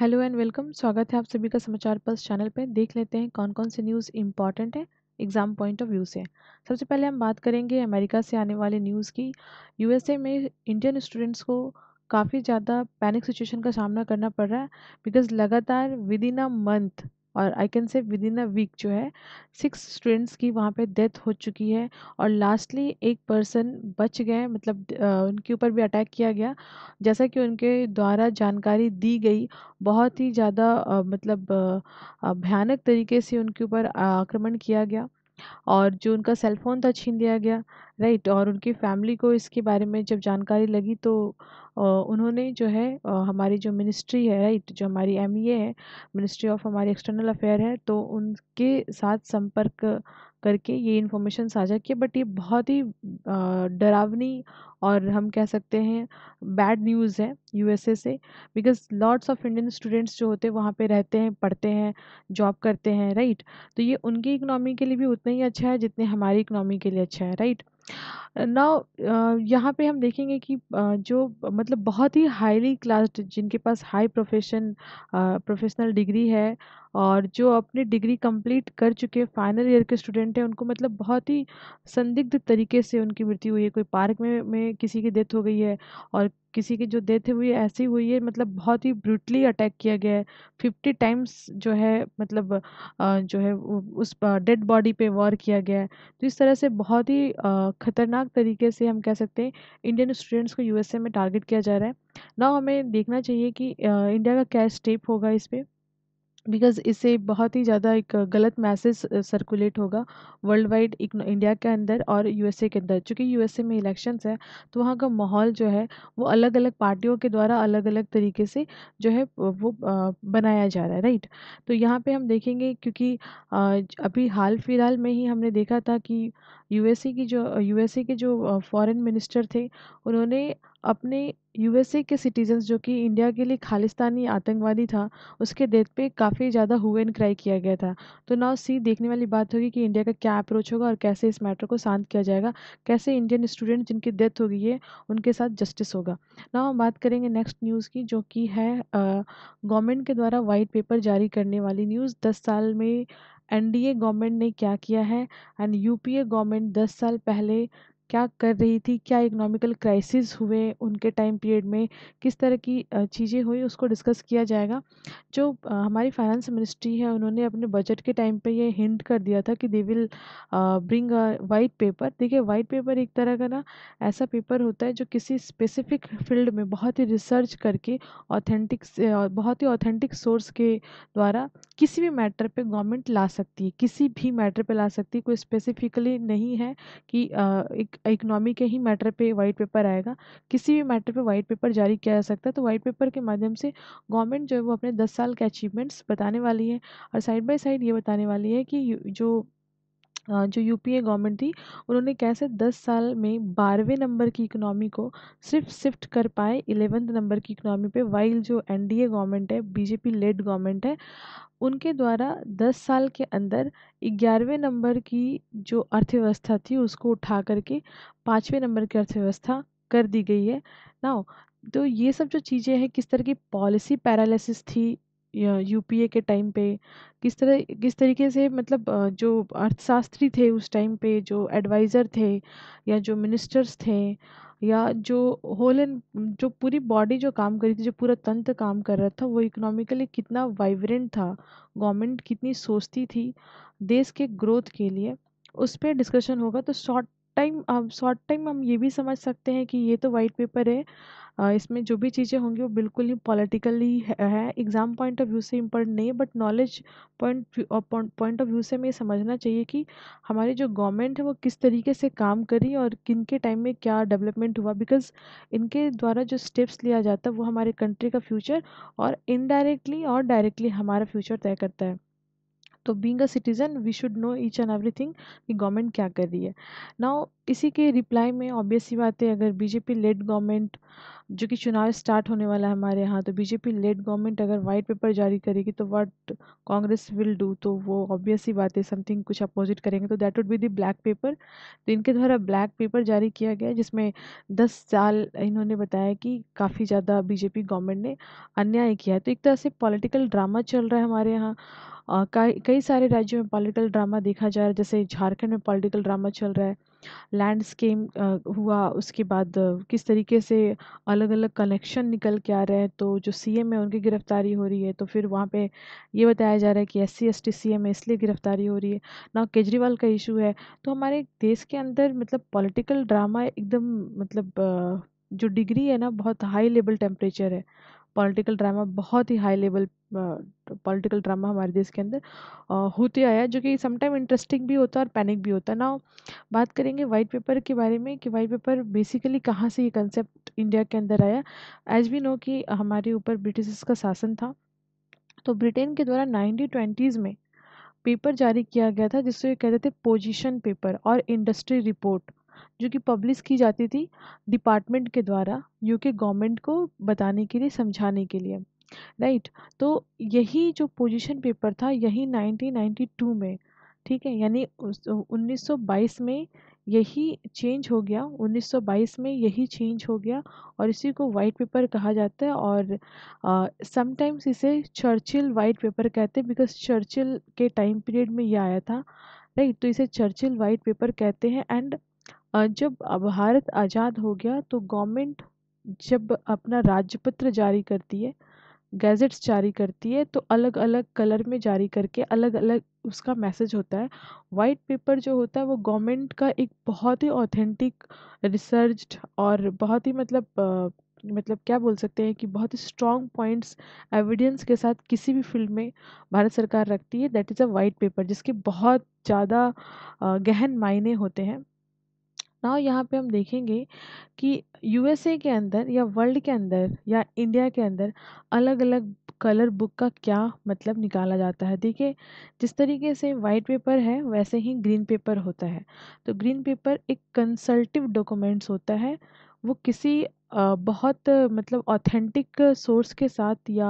Hello and welcome स्वागत है आप सभी का समाचार पल्स चैनल पे देख लेते हैं कौन कौन से न्यूज़ इंपॉर्टेंट है एग्ज़ाम पॉइंट ऑफ व्यू से सबसे पहले हम बात करेंगे अमेरिका से आने वाले न्यूज़ की यूएसए में इंडियन स्टूडेंट्स को काफ़ी ज़्यादा पैनिक सिचुएशन का सामना करना पड़ रहा है बिकॉज लगातार विद इन अ मंथ और I can say within a week जो है सिक्स स्टूडेंट्स की वहाँ पे डेथ हो चुकी है और लास्टली एक पर्सन बच गए मतलब उनके ऊपर भी अटैक किया गया जैसा कि उनके द्वारा जानकारी दी गई बहुत ही ज़्यादा मतलब भयानक तरीके से उनके ऊपर आक्रमण किया गया और जो उनका सेल फ़ोन था छीन लिया गया राइट और उनकी फ़ैमिली को इसके बारे में जब जानकारी लगी तो उन्होंने जो है हमारी जो मिनिस्ट्री है राइट जो हमारी एमईए e है मिनिस्ट्री ऑफ हमारी एक्सटर्नल अफेयर है तो उनके साथ संपर्क करके ये इन्फॉर्मेशन साझा किए बट ये बहुत ही डरावनी और हम कह सकते हैं बैड न्यूज़ है यूएसए से because lots of Indian students जो होते हैं वहाँ पे रहते हैं पढ़ते हैं जॉब करते हैं राइट तो ये उनकी इकनॉमी के लिए भी उतना ही अच्छा है जितने हमारी इकनॉमी के लिए अच्छा है राइट नाउ यहाँ पे हम देखेंगे कि जो मतलब बहुत ही हाईली क्लास्ड जिनके पास हाई प्रोफेशन प्रोफेशनल डिग्री है और जो अपनी डिग्री कंप्लीट कर चुके फाइनल ईयर के स्टूडेंट हैं उनको मतलब बहुत ही संदिग्ध तरीके से उनकी मृत्यु हुई है कोई पार्क में में किसी की डेथ हो गई है और किसी की जो डेथ हुई है ऐसी हुई है मतलब बहुत ही ब्रूटली अटैक किया गया है फिफ्टी टाइम्स जो है मतलब जो है उस डेड बॉडी पे वॉर किया गया है तो इस तरह से बहुत ही खतरनाक तरीके से हम कह सकते हैं इंडियन स्टूडेंट्स को यूएसए में टारगेट किया जा रहा है ना हमें देखना चाहिए कि इंडिया का क्या स्टेप होगा इस पर बिकॉज़ इससे बहुत ही ज़्यादा एक गलत मैसेज सर्कुलेट होगा वर्ल्ड वाइड इंडिया के अंदर और यूएसए के अंदर चूँकि यूएसए में इलेक्शंस है तो वहाँ का माहौल जो है वो अलग अलग पार्टियों के द्वारा अलग अलग तरीके से जो है वो बनाया जा रहा है राइट तो यहाँ पे हम देखेंगे क्योंकि अभी हाल फिलहाल में ही हमने देखा था कि यूएसए की जो यूएसए के जो फॉरेन मिनिस्टर थे उन्होंने अपने यूएसए के सिटीजन्स जो कि इंडिया के लिए खालिस्तानी आतंकवादी था उसके डेथ पे काफ़ी ज़्यादा हुए एंड क्राई किया गया था तो नाउ सी देखने वाली बात होगी कि इंडिया का क्या अप्रोच होगा और कैसे इस मैटर को शांत किया जाएगा कैसे इंडियन स्टूडेंट जिनकी डेथ हो गई है उनके साथ जस्टिस होगा ना हम बात करेंगे नेक्स्ट न्यूज़ की जो कि है गवर्नमेंट के द्वारा वाइट पेपर जारी करने वाली न्यूज़ दस साल में एनडीए गवर्नमेंट ने क्या किया है एंड यूपीए गवर्नमेंट दस साल पहले क्या कर रही थी क्या इकोनॉमिकल क्राइसिस हुए उनके टाइम पीरियड में किस तरह की चीज़ें हुई उसको डिस्कस किया जाएगा जो हमारी फाइनेंस मिनिस्ट्री है उन्होंने अपने बजट के टाइम पे ये हिंट कर दिया था कि they will bring a white paper देखिए वाइट पेपर एक तरह का ना ऐसा पेपर होता है जो किसी स्पेसिफिक फील्ड में बहुत ही रिसर्च करके ऑथेंटिक बहुत ही ऑथेंटिक सोर्स के द्वारा किसी भी मैटर पर गवर्नमेंट ला सकती है किसी भी मैटर पर ला सकती है कोई स्पेसिफिकली नहीं है कि एक इकनॉमी के ही मैटर पे वाइट पेपर आएगा किसी भी मैटर पे वाइट पेपर जारी किया जा सकता है तो वाइट पेपर के माध्यम से गवर्नमेंट जो है वो अपने दस साल के अचीवमेंट्स बताने वाली है और साइड बाय साइड ये बताने वाली है कि जो जो यू पी ए गवर्नमेंट थी उन्होंने कैसे दस साल में बारहवें नंबर की इकोनॉमी को सिर्फ शिफ्ट कर पाए इलेवंथ नंबर की इकोनॉमी पे वाइल जो एन डी ए गवर्नमेंट है बीजेपी लेड गवर्नमेंट है उनके द्वारा दस साल के अंदर ग्यारहवें नंबर की जो अर्थव्यवस्था थी उसको उठा करके पाँचवें नंबर की अर्थव्यवस्था कर दी गई है ना तो ये सब जो चीज़ें हैं किस तरह की पॉलिसी पैरालिसिस थी यूपीए के टाइम पे किस तरह किस तरीके से मतलब जो अर्थशास्त्री थे उस टाइम पे जो एडवाइज़र थे या जो मिनिस्टर्स थे या जो होल एंड जो पूरी बॉडी जो काम कर रही थी जो पूरा तंत्र काम कर रहा था वो इकोनॉमिकली कितना वाइब्रेंट था गवर्नमेंट कितनी सोचती थी देश के ग्रोथ के लिए उस पर डिस्कशन होगा तो शॉर्ट टाइम शॉर्ट टाइम हम ये भी समझ सकते हैं कि ये तो वाइट पेपर है आ, इसमें जो भी चीज़ें होंगी वो बिल्कुल ही पॉलिटिकली है एग्ज़ाम पॉइंट ऑफ व्यू से इम्पोर्टेंट नहीं है but knowledge point point of view से हमें समझना चाहिए कि हमारी जो गवर्नमेंट है वो किस तरीके से काम करी और किन के टाइम में क्या डेवलपमेंट हुआ बिकॉज इनके द्वारा जो स्टेप्स लिया जाता है वो हमारे कंट्री का फ्यूचर और इनडायरेक्टली और डायरेक्टली हमारा फ्यूचर तय करता है तो being a citizen we should know each and every कि गवर्नमेंट क्या कर रही है नाउ इसी के रिप्लाई में ऑब्वियस बात है अगर बीजेपी लेड गवर्नमेंट जो कि चुनाव स्टार्ट होने वाला है हमारे यहाँ तो बीजेपी लेट गवर्नमेंट अगर वाइट पेपर जारी करेगी तो व्हाट कांग्रेस विल डू तो वो ऑब्वियस ही बात है समथिंग कुछ अपोजिट करेंगे तो that would be the black paper तो इनके द्वारा ब्लैक पेपर जारी किया गया जिसमें दस साल इन्होंने बताया कि काफ़ी ज़्यादा बीजेपी गवर्नमेंट ने अन्याय किया है तो एक तरह से पॉलिटिकल ड्रामा चल रहा है हमारे यहाँ कई सारे राज्यों में पॉलिटिकल ड्रामा देखा जा रहा है जैसे झारखंड में पॉलिटिकल ड्रामा चल रहा है लैंडस्केप हुआ उसके बाद किस तरीके से अलग अलग कनेक्शन निकल के आ रहे हैं तो जो सीएम है उनकी गिरफ़्तारी हो रही है तो फिर वहाँ पे ये बताया जा रहा है कि S C S T C M है इसलिए गिरफ़्तारी हो रही है ना केजरीवाल का इशू है तो हमारे देश के अंदर मतलब पॉलिटिकल ड्रामा एकदम मतलब जो डिग्री है ना बहुत हाई लेवल टेम्परेचर है पॉलिटिकल ड्रामा बहुत ही हाई लेवल पॉलिटिकल ड्रामा हमारे देश के अंदर होते आया जो कि समटाइम इंटरेस्टिंग भी होता है और पैनिक भी होता है ना बात करेंगे वाइट पेपर के बारे में कि वाइट पेपर बेसिकली कहाँ से ये कंसेप्ट इंडिया के अंदर आया एज वी नो कि हमारे ऊपर ब्रिटिश का शासन था तो ब्रिटेन के द्वारा नाइनटीन ट्वेंटीज़ में पेपर जारी किया गया था जिससे कहते थे पोजिशन पेपर और इंडस्ट्री रिपोर्ट जो कि पब्लिश की जाती थी डिपार्टमेंट के द्वारा यूके गवर्नमेंट को बताने के लिए समझाने के लिए राइट तो यही जो पोजीशन पेपर था यही 1992 में ठीक है यानी 1922 में यही चेंज हो गया 1922 में यही चेंज हो गया और इसी को वाइट पेपर कहा जाता है और समटाइम्स इसे चर्चिल वाइट पेपर कहते हैं बिकॉज चर्चिल के टाइम पीरियड में ये आया था राइट तो इसे चर्चिल वाइट पेपर कहते हैं एंड जब भारत आज़ाद हो गया तो गवर्नमेंट जब अपना राज्यपत्र जारी करती है, गैज़ेट्स जारी करती है तो अलग-अलग कलर में जारी करके अलग-अलग उसका मैसेज होता है। वाइट पेपर जो होता है वो गवर्नमेंट का एक बहुत ही ऑथेंटिक रिसर्च और बहुत ही मतलब आ, मतलब क्या बोल सकते हैं कि बहुत ही स्ट्रॉन्ग पॉइंट्स एविडेंस के साथ किसी भी फ़ील्ड में भारत सरकार रखती है that is a white paper जिसके बहुत ज़्यादा गहन मायने होते हैं। नाउ यहाँ पे हम देखेंगे कि यूएसए के अंदर या वर्ल्ड के अंदर या इंडिया के अंदर अलग अलग कलर बुक का क्या मतलब निकाला जाता है देखिए जिस तरीके से वाइट पेपर है वैसे ही ग्रीन पेपर होता है तो ग्रीन पेपर एक कंसल्टिव डॉक्यूमेंट्स होता है वो किसी बहुत मतलब ऑथेंटिक सोर्स के साथ या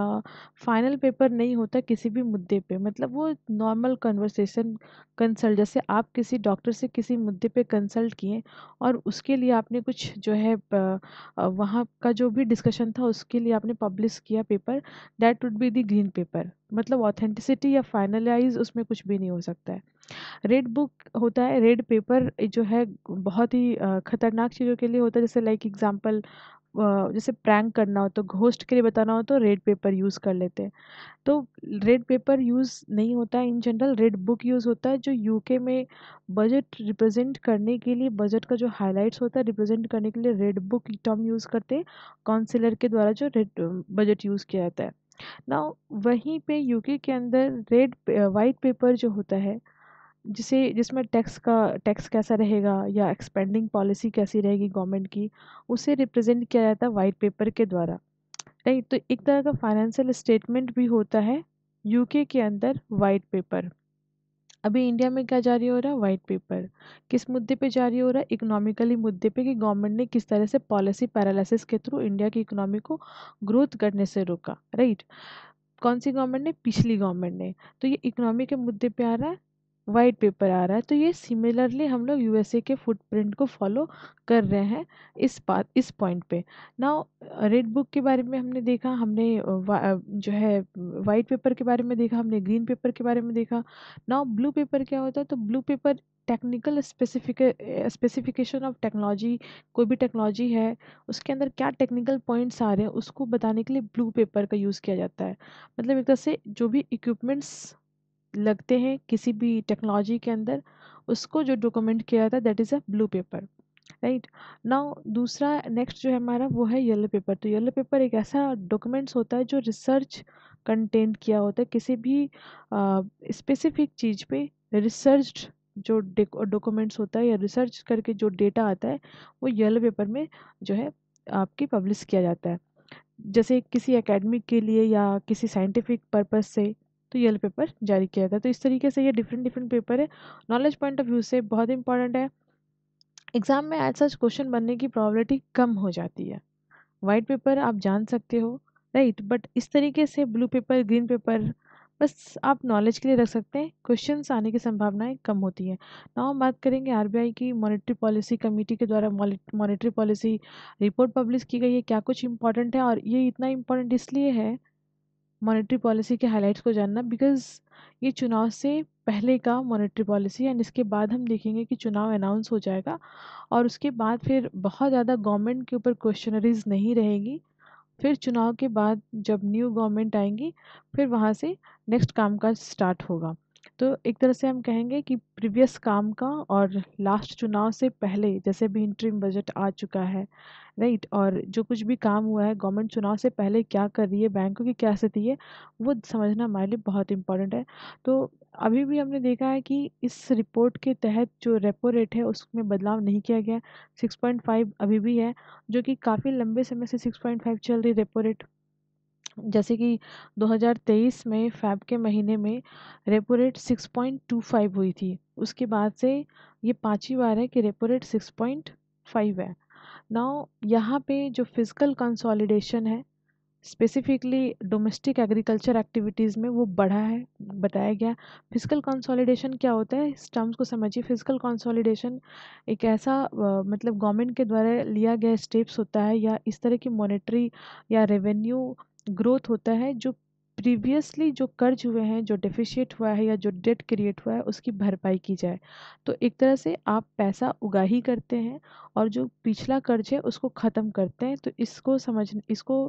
फाइनल पेपर नहीं होता किसी भी मुद्दे पे मतलब वो नॉर्मल कन्वर्सेशन कंसल्ट जैसे आप किसी डॉक्टर से किसी मुद्दे पे कंसल्ट किए और उसके लिए आपने कुछ जो है वहाँ का जो भी डिस्कशन था उसके लिए आपने पब्लिश किया paper that would be the green paper मतलब ऑथेंटिसिटी या फाइनलाइज उसमें कुछ भी नहीं हो सकता है रेड बुक होता है रेड पेपर जो है बहुत ही ख़तरनाक चीज़ों के लिए होता है जैसे लाइक एग्जांपल जैसे प्रैंक करना हो तो घोस्ट के लिए बताना हो तो रेड पेपर यूज़ कर लेते हैं तो रेड पेपर यूज़ नहीं होता है in general red book use होता है जो यूके में बजट रिप्रेजेंट करने के लिए बजट का जो हाइलाइट्स होता है रिप्रेजेंट करने के लिए रेड बुक टर्म यूज़ करते हैं काउंसिलर के द्वारा जो रेड बजट यूज़ किया जाता है ना वहीं पे यूके के अंदर रेड वाइट पेपर जो होता है जिसे जिसमें टैक्स का टैक्स कैसा रहेगा या एक्सपेंडिंग पॉलिसी कैसी रहेगी गवर्नमेंट की उसे रिप्रेजेंट किया जाता है वाइट पेपर के द्वारा राइट तो एक तरह का फाइनेंशियल स्टेटमेंट भी होता है यूके के अंदर वाइट पेपर अभी इंडिया में क्या जारी हो रहा है वाइट पेपर किस मुद्दे पे जारी हो रहा है इकोनॉमिकली मुद्दे पे कि गवर्नमेंट ने किस तरह से पॉलिसी पैरालिसिस के थ्रू इंडिया की इकोनॉमी को ग्रोथ करने से रोका राइट कौन सी गवर्नमेंट ने पिछली गवर्नमेंट ने तो ये इकोनॉमी के मुद्दे पे आ रहा है वाइट पेपर आ रहा है तो ये सिमिलरली हम लोग यूएसए के फुटप्रिंट को फॉलो कर रहे हैं इस बात इस पॉइंट पे नाउ रेड बुक के बारे में हमने देखा हमने जो है वाइट पेपर के बारे में देखा हमने ग्रीन पेपर के बारे में देखा नाउ ब्लू पेपर क्या होता है तो blue paper technical specific specification of technology कोई भी टेक्नोलॉजी है उसके अंदर क्या टेक्निकल पॉइंट्स आ रहे हैं उसको बताने के लिए ब्लू पेपर का यूज़ किया जाता है मतलब एक तरह से जो भी इक्विपमेंट्स लगते हैं किसी भी टेक्नोलॉजी के अंदर उसको जो डॉक्यूमेंट किया जाता है that is a blue paper right now दूसरा नेक्स्ट जो है हमारा वो है येलो पेपर तो येलो पेपर एक ऐसा डॉक्यूमेंट्स होता है जो रिसर्च कंटेंट किया होता है किसी भी स्पेसिफिक चीज़ पे रिसर्च जो डॉक्यूमेंट्स होता है या रिसर्च करके जो डेटा आता है वो येलो पेपर में जो है आपकी पब्लिश किया जाता है जैसे किसी एकेडमिक के लिए या किसी साइंटिफिक पर्पज़ से तो येलो पेपर जारी किया गया तो इस तरीके से ये डिफरेंट डिफरेंट पेपर है नॉलेज पॉइंट ऑफ व्यू से बहुत इंपॉर्टेंट है एग्ज़ाम में एज सच क्वेश्चन बनने की प्रॉबलिटी कम हो जाती है वाइट पेपर आप जान सकते हो राइट बट इस तरीके से ब्लू पेपर ग्रीन पेपर बस आप नॉलेज के लिए रख सकते हैं क्वेश्चन आने की संभावनाएं कम होती हैं ना हम बात करेंगे आरबीआई की मॉनेटरी पॉलिसी कमेटी के द्वारा मॉनेटरी पॉलिसी रिपोर्ट पब्लिश की गई है क्या कुछ इंपॉर्टेंट है और ये इतना इम्पोर्टेंट इसलिए है मॉनेटरी पॉलिसी के हाइलाइट्स को जानना बिकॉज़ ये चुनाव से पहले का मॉनेटरी पॉलिसी एंड इसके बाद हम देखेंगे कि चुनाव अनाउंस हो जाएगा और उसके बाद फिर बहुत ज़्यादा गवर्नमेंट के ऊपर क्वेश्चनरीज नहीं रहेगी फिर चुनाव के बाद जब न्यू गवर्नमेंट आएंगी फिर वहाँ से नेक्स्ट कामकाज स्टार्ट होगा तो एक तरह से हम कहेंगे कि प्रीवियस काम का और लास्ट चुनाव से पहले जैसे भी इंटरिम बजट आ चुका है राइट और जो कुछ भी काम हुआ है गवर्नमेंट चुनाव से पहले क्या कर रही है बैंकों की क्या स्थिति है वो समझना हमारे लिए बहुत इंपॉर्टेंट है तो अभी भी हमने देखा है कि इस रिपोर्ट के तहत जो रेपो रेट है उसमें बदलाव नहीं किया गया सिक्स पॉइंट फाइव अभी भी है जो कि काफ़ी लंबे समय से सिक्स पॉइंट फाइव चल रही रेपो रेट जैसे कि 2023 में फैब के महीने में रेपो रेट 6.25 हुई थी उसके बाद से ये पाँचवी बार है कि रेपो रेट 6.5 है नाउ यहाँ पे जो फिजिकल कंसोलिडेशन है स्पेसिफिकली डोमेस्टिक एग्रीकल्चर एक्टिविटीज़ में वो बढ़ा है बताया गया फिजिकल कंसोलिडेशन क्या होता है इस टर्म्स को समझिए फिजिकल कंसोलिडेशन एक ऐसा मतलब गवर्नमेंट के द्वारा लिया गया स्टेप्स होता है या इस तरह की मॉनेटरी या रेवेन्यू ग्रोथ होता है जो प्रीवियसली जो कर्ज हुए हैं जो डिफिशियट हुआ है या जो डेट क्रिएट हुआ है उसकी भरपाई की जाए तो एक तरह से आप पैसा उगा ही करते हैं और जो पिछला कर्ज है उसको ख़त्म करते हैं तो इसको समझ इसको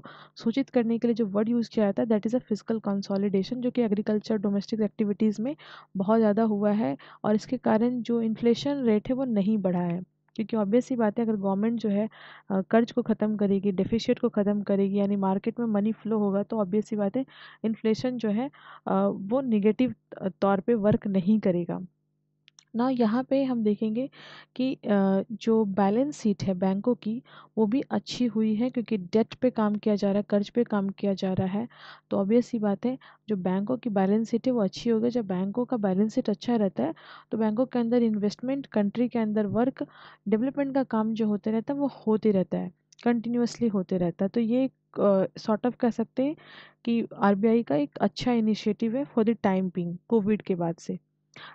सूचित करने के लिए जो वर्ड यूज़ किया जाता है that is a physical consolidation जो कि एग्रीकल्चर डोमेस्टिक एक्टिविटीज़ में बहुत ज़्यादा हुआ है और इसके कारण जो इन्फ्लेशन रेट है वो नहीं बढ़ा है क्योंकि ऑब्वियस ही बात है अगर गवर्नमेंट जो है कर्ज को ख़त्म करेगी डिफिशियट को ख़त्म करेगी यानी मार्केट में मनी फ्लो होगा तो ऑब्वियस सी बात है इन्फ्लेशन जो है वो निगेटिव तौर पे वर्क नहीं करेगा ना यहाँ पे हम देखेंगे कि जो बैलेंस सीट है बैंकों की वो भी अच्छी हुई है क्योंकि डेट पे काम किया जा रहा है कर्ज पे काम किया जा रहा है तो ऑब्वियस ही बात है जो बैंकों की बैलेंस सीट है वो अच्छी हो गई जब बैंकों का बैलेंस सीट अच्छा रहता है तो बैंकों के अंदर इन्वेस्टमेंट कंट्री के अंदर वर्क डेवलपमेंट का काम जो होते रहता है वो होते रहता है कंटिन्यूसली होते रहता है तो ये एक सॉर्ट ऑफ कह सकते हैं कि आरबीआई का एक अच्छा इनिशिएटिव है for the time being COVID के बाद से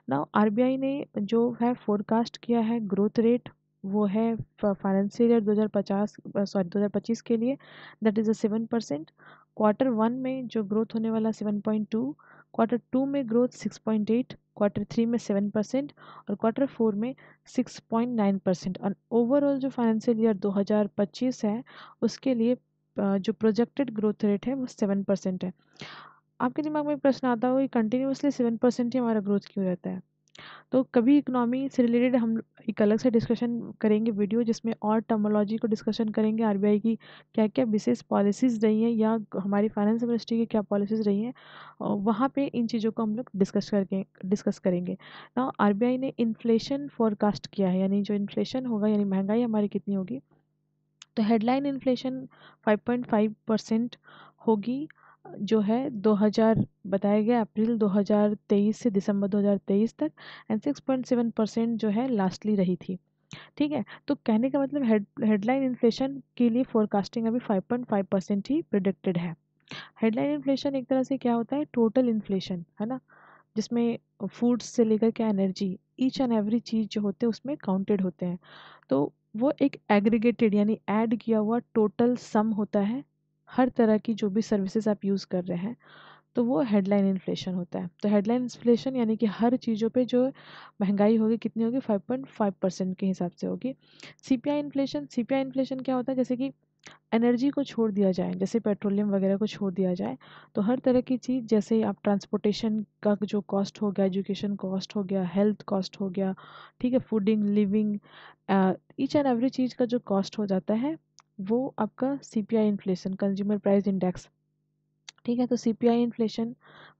नाउ आर ने जो है फोरकास्ट किया है ग्रोथ रेट वो है फाइनेंशियल ईयर 2050 सॉरी 2025 के लिए that is a seven percent quarter one में जो ग्रोथ होने वाला seven point two quarter two में growth six point eight quarter three में सेवन परसेंट और क्वार्टर फोर में सिक्स पॉइंट नाइन परसेंट और ओवरऑल जो फाइनेंशियल ईयर दो हज़ार पच्चीस है उसके लिए जो प्रोजेक्टेड ग्रोथ रेट है वो सेवन परसेंट है आपके दिमाग में प्रश्न आता हो कि कंटिन्यूसली सेवन परसेंट ही हमारा ग्रोथ क्यों रहता है तो कभी इकोनॉमी से रिलेटेड हम एक अलग से डिस्कशन करेंगे वीडियो जिसमें और टर्मोलॉजी को डिस्कशन करेंगे आरबीआई की क्या क्या विशेष पॉलिसीज़ रही हैं या हमारी फाइनेंस मिनिस्ट्री की क्या पॉलिसीज़ रही हैं वहाँ पे इन चीज़ों को हम लोग डिस्कस करके डिस्कस करेंगे ना आर ने इन्फ्लेशन फॉरकास्ट किया है यानी जो इन्फ्लेशन होगा यानी महंगाई हमारी कितनी होगी तो हेडलाइन इन्फ्लेशन फाइव परसेंट होगी जो है 2000 बताया गया अप्रैल 2023 से दिसंबर 2023 तक एंड 6.7 परसेंट जो है लास्टली रही थी ठीक है तो कहने का मतलब हेड हेडलाइन इन्फ्लेशन के लिए फोरकास्टिंग अभी 5.5 परसेंट ही प्रोडिक्टेड है हेडलाइन इन्फ्लेशन एक तरह से क्या होता है टोटल इन्फ्लेशन है ना जिसमें फूड्स से लेकर क्या एनर्जी ईच एंड एवरी चीज़ जो होते हैं उसमें काउंटेड होते हैं तो वो एक एग्रीगेटेड यानी ऐड किया हुआ टोटल सम होता है हर तरह की जो भी सर्विसेज आप यूज़ कर रहे हैं तो वो हेडलाइन इन्फ्लेशन होता है तो हेडलाइन इन्फ्लेशन यानी कि हर चीज़ों पे जो महंगाई होगी कितनी होगी फाइव पॉइंट फाइव परसेंट के हिसाब से होगी सीपीआई इन्फ्लेशन सीपीआई इन्फ्लेशन क्या होता है जैसे कि एनर्जी को छोड़ दिया जाए जैसे पेट्रोलियम वगैरह को छोड़ दिया जाए तो हर तरह की चीज़ जैसे आप ट्रांसपोर्टेशन का जो कॉस्ट हो गया एजुकेशन कॉस्ट हो गया हेल्थ कॉस्ट हो गया ठीक है fooding living each and every चीज़ का जो कॉस्ट हो जाता है वो आपका C P I inflation consumer price index ठीक है तो C P I inflation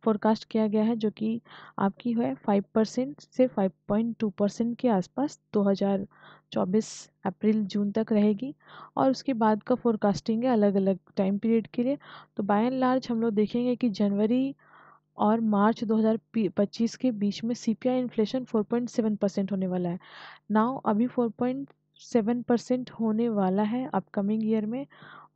forecast किया गया है जो कि आपकी है फाइव परसेंट से फाइव पॉइंट टू परसेंट के आसपास दो हज़ार चौबीस अप्रैल जून तक रहेगी और उसके बाद का फोरकास्टिंग है अलग अलग टाइम पीरियड के लिए तो बाय एंड लार्ज हम लोग देखेंगे कि जनवरी और मार्च 2025 के बीच में C P I inflation seven percent होने वाला है नाउ अभी पॉइंट सेवन परसेंट होने वाला है अपकमिंग ईयर में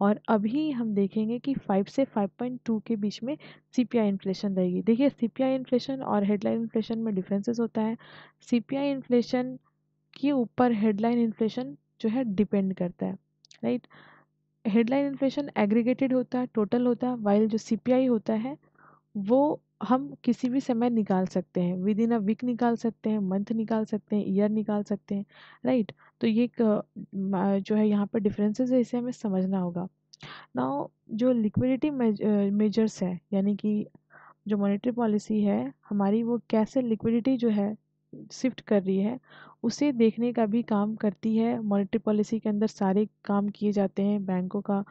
और अभी हम देखेंगे कि फाइव से फाइव पॉइंट टू के बीच में सीपीआई इन्फ्लेशन रहेगी देखिए सीपीआई इन्फ्लेशन और हेडलाइन इन्फ्लेशन में डिफरेंसेस होता है सीपीआई इन्फ्लेशन के ऊपर हेडलाइन इन्फ्लेशन जो है डिपेंड करता है राइट हेडलाइन इन्फ्लेशन एग्रीगेटेड होता है टोटल होता है वाइल जो आई होता है वो हम किसी भी समय निकाल सकते हैं विद इन अ वीक निकाल सकते हैं मंथ निकाल सकते हैं ईयर निकाल सकते हैं राइट तो ये एक जो है यहाँ पर डिफरेंसेस है इसे हमें समझना होगा नाउ जो लिक्विडिटी मेजर्स है यानी कि जो मॉनेटरी पॉलिसी है हमारी वो कैसे लिक्विडिटी जो है शिफ्ट कर रही है उसे देखने का भी काम करती है मॉनेटरी पॉलिसी के अंदर सारे काम किए जाते हैं बैंकों का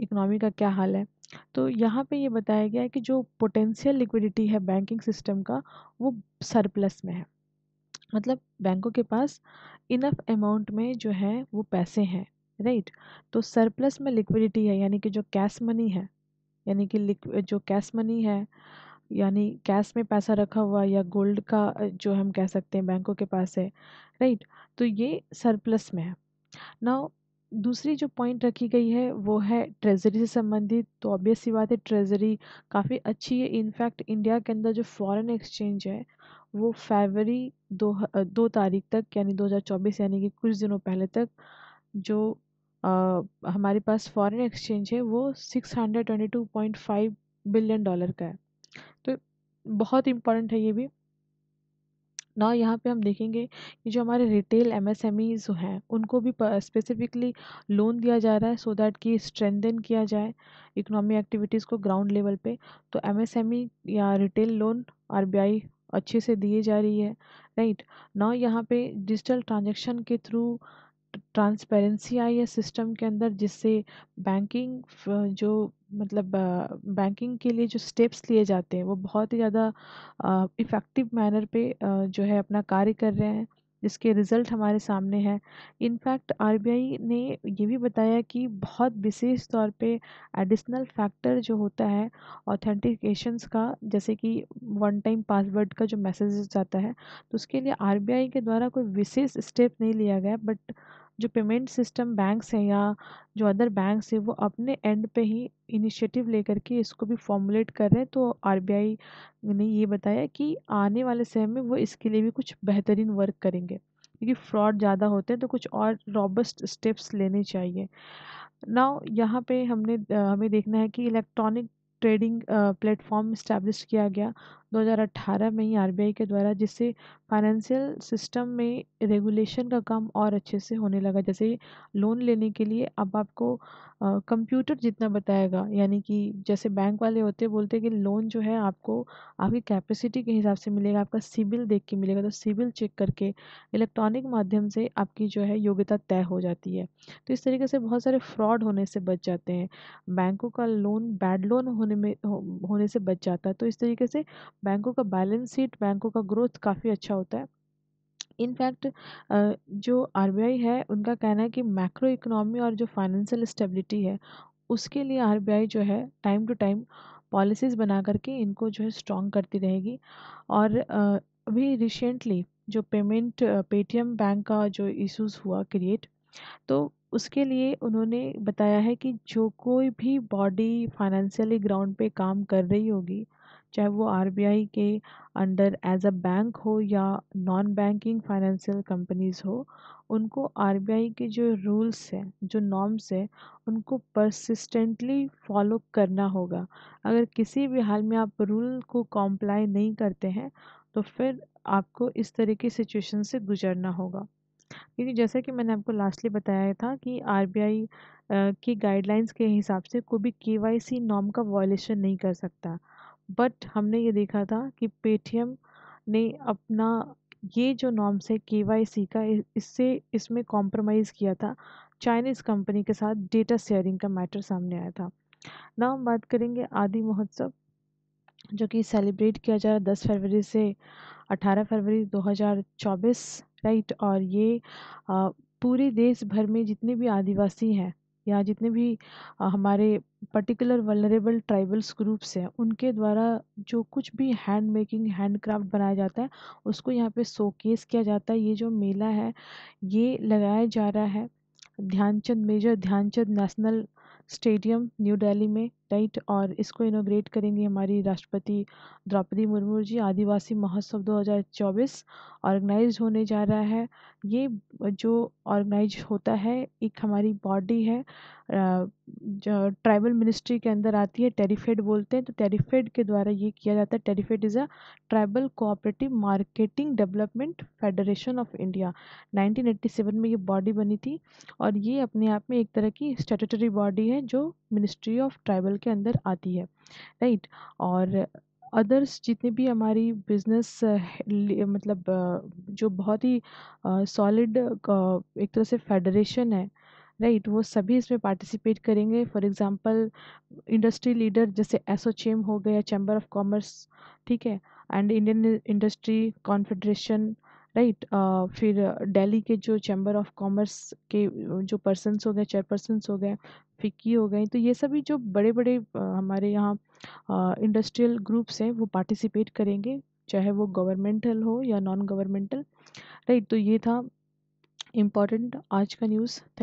इकनॉमी का क्या हाल है तो यहाँ पे ये बताया गया है कि जो पोटेंशियल लिक्विडिटी है बैंकिंग सिस्टम का वो सरप्लस में है मतलब बैंकों के पास इनफ अमाउंट में जो है वो पैसे हैं राइट तो सरप्लस में लिक्विडिटी है यानी कि जो कैश मनी है यानी कि जो कैश मनी है यानी कैश में पैसा रखा हुआ या गोल्ड का जो हम कह सकते हैं बैंकों के पास है राइट तो ये सरप्लस में है नाउ दूसरी जो पॉइंट रखी गई है वो है ट्रेजरी से संबंधित तो ऑब्वियस सी बात है ट्रेजरी काफ़ी अच्छी है इनफैक्ट इंडिया के अंदर जो फॉरेन एक्सचेंज है वो फरवरी दो दो तारीख तक यानी 2024 यानी कि कुछ दिनों पहले तक जो आ, हमारे पास फॉरेन एक्सचेंज है वो 622.5 बिलियन डॉलर का है तो बहुत इम्पॉर्टेंट है ये भी ना यहाँ पे हम देखेंगे कि जो हमारे रिटेल एमएसएमईज़ हैं उनको भी स्पेसिफिकली लोन दिया जा रहा है सो दैट कि स्ट्रेंथन किया जाए इकोनॉमी एक्टिविटीज़ को ग्राउंड लेवल पे तो एमएसएमई e या रिटेल लोन आरबीआई अच्छे से दिए जा रही है राइट ना यहाँ पे डिजिटल ट्रांजेक्शन के थ्रू ट्रांसपेरेंसी आई है सिस्टम के अंदर जिससे बैंकिंग जो मतलब बैंकिंग के लिए जो स्टेप्स लिए जाते हैं वो बहुत ही ज़्यादा इफ़ेक्टिव मैनर पे जो है अपना कार्य कर रहे हैं जिसके रिज़ल्ट हमारे सामने हैं इनफैक्ट आरबीआई ने ये भी बताया कि बहुत विशेष तौर पे एडिशनल फैक्टर जो होता है ऑथेंटिकेशंस का जैसे कि वन टाइम पासवर्ड का जो मैसेज जाता है तो उसके लिए आरबीआई के द्वारा कोई विशेष स्टेप नहीं लिया गया बट जो पेमेंट सिस्टम बैंक्स हैं या जो अदर बैंक्स हैं वो अपने एंड पे ही इनिशिएटिव लेकर के इसको भी फॉर्मुलेट कर रहे हैं तो आरबीआई ने ये बताया कि आने वाले समय में वो इसके लिए भी कुछ बेहतरीन वर्क करेंगे क्योंकि फ्रॉड ज़्यादा होते हैं तो कुछ और रॉबस्ट स्टेप्स लेने चाहिए ना यहाँ पे हमने हमें देखना है कि इलेक्ट्रॉनिक ट्रेडिंग प्लेटफॉर्म इस्टेब्लिश किया गया 2018 में ही आरबीआई के द्वारा जिससे फाइनेंशियल सिस्टम में रेगुलेशन का काम और अच्छे से होने लगा जैसे लोन लेने के लिए अब आपको कंप्यूटर जितना बताएगा यानी कि जैसे बैंक वाले होते बोलते हैं कि लोन जो है आपको आपकी कैपेसिटी के हिसाब से मिलेगा आपका सिबिल देख के मिलेगा तो सिबिल चेक करके इलेक्ट्रॉनिक माध्यम से आपकी जो है योग्यता तय हो जाती है तो इस तरीके से बहुत सारे फ्रॉड होने से बच जाते हैं बैंकों का लोन बैड लोन होने में हो, होने से बच जाता है तो इस तरीके से बैंकों का बैलेंस शीट बैंकों का ग्रोथ काफ़ी अच्छा होता है इनफैक्ट जो आर है उनका कहना है कि मैक्रो इकोनॉमी और जो फाइनेंशियल स्टेबिलिटी है उसके लिए आर जो है टाइम टू टाइम पॉलिसीज़ बना करके इनको जो है स्ट्रॉन्ग करती रहेगी और अभी रिसेंटली जो पेमेंट पेटीएम बैंक का जो इश्यूज़ हुआ क्रिएट तो उसके लिए उन्होंने बताया है कि जो कोई भी बॉडी फाइनेंशियली ग्राउंड पे काम कर रही होगी चाहे वो आर के अंडर एज अ बैंक हो या नॉन बैंकिंग फाइनेंशियल कंपनीज हो उनको आर के जो रूल्स हैं जो नॉर्म्स हैं उनको परसिस्टेंटली फॉलो करना होगा अगर किसी भी हाल में आप रूल को कॉम्प्लाई नहीं करते हैं तो फिर आपको इस तरह की सिचुएशन से गुजरना होगा क्योंकि जैसा कि मैंने आपको लास्टली बताया था कि आर की गाइडलाइंस के हिसाब से कोई भी केवाईसी नॉर्म का वॉयेशन नहीं कर सकता बट हमने ये देखा था कि पेटीएम ने अपना ये जो नॉर्म्स है के वाई सी का इससे इसमें कॉम्प्रोमाइज़ किया था चाइनीज़ कंपनी के साथ डेटा शेयरिंग का मैटर सामने आया था ना हम बात करेंगे आदि महोत्सव जो कि सेलिब्रेट किया जा रहा है दस फरवरी से अठारह फरवरी 2024 राइट और ये पूरे देश भर में जितने भी आदिवासी हैं या जितने भी हमारे पर्टिकुलर वल्नरेबल ट्राइबल्स ग्रुप्स हैं उनके द्वारा जो कुछ भी हैंड मेकिंग हैंड क्राफ्ट बनाया जाता है उसको यहाँ पे शोकेस किया जाता है ये जो मेला है ये लगाया जा रहा है Dhyanchand major Dhyanchand national stadium new Delhi में राइट और इसको इनोग्रेट करेंगे हमारी राष्ट्रपति द्रौपदी मुर्मू जी आदिवासी महोत्सव 2024 ऑर्गेनाइज होने जा रहा है ये जो ऑर्गेनाइज होता है एक हमारी बॉडी है जो ट्राइबल मिनिस्ट्री के अंदर आती है टेरीफेड बोलते हैं तो टेरीफेड के द्वारा ये किया जाता है TRIFED is a tribal cooperative marketing development federation of India 1987 में ये बॉडी बनी थी और ये अपने आप में एक तरह की स्टेटरी बॉडी है जो मिनिस्ट्री ऑफ ट्राइबल के अंदर आती है राइट और अदर्स जितने भी हमारी बिजनेस मतलब जो बहुत ही सॉलिड एक तरह से फेडरेशन है राइट वो सभी इसमें पार्टिसिपेट करेंगे फॉर एग्जांपल इंडस्ट्री लीडर जैसे एसोचेम हो गया चैम्बर ऑफ कॉमर्स ठीक है and Indian industry confederation right uh, फिर दिल्ली uh, के जो चैम्बर ऑफ कॉमर्स के uh, जो पर्सनस हो गए चेयरपर्सन्स हो गए फिक्की हो गए तो ये सभी जो बड़े बड़े हमारे यहाँ इंडस्ट्रियल ग्रुप्स हैं वो पार्टिसिपेट करेंगे चाहे वो गवर्नमेंटल हो या नॉन गवर्नमेंटल राइट तो ये था इम्पॉर्टेंट आज का न्यूज़ थैंक